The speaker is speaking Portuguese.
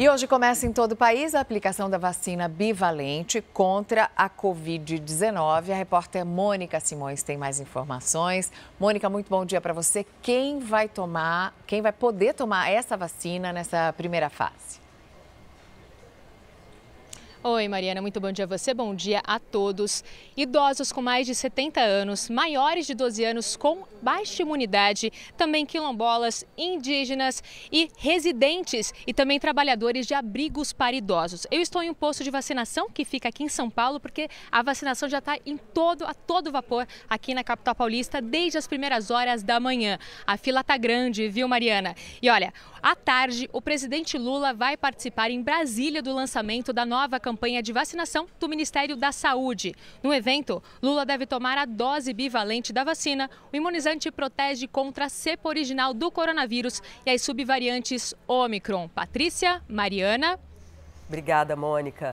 E hoje começa em todo o país a aplicação da vacina bivalente contra a Covid-19. A repórter Mônica Simões tem mais informações. Mônica, muito bom dia para você. Quem vai tomar, quem vai poder tomar essa vacina nessa primeira fase? Oi, Mariana, muito bom dia a você, bom dia a todos. Idosos com mais de 70 anos, maiores de 12 anos com baixa imunidade, também quilombolas, indígenas e residentes e também trabalhadores de abrigos para idosos. Eu estou em um posto de vacinação que fica aqui em São Paulo porque a vacinação já está em todo a todo vapor aqui na capital paulista desde as primeiras horas da manhã. A fila tá grande, viu, Mariana? E olha, à tarde o presidente Lula vai participar em Brasília do lançamento da nova campanha campanha de vacinação do Ministério da Saúde. No evento, Lula deve tomar a dose bivalente da vacina. O imunizante protege contra a cepa original do coronavírus e as subvariantes Omicron. Patrícia, Mariana. Obrigada, Mônica.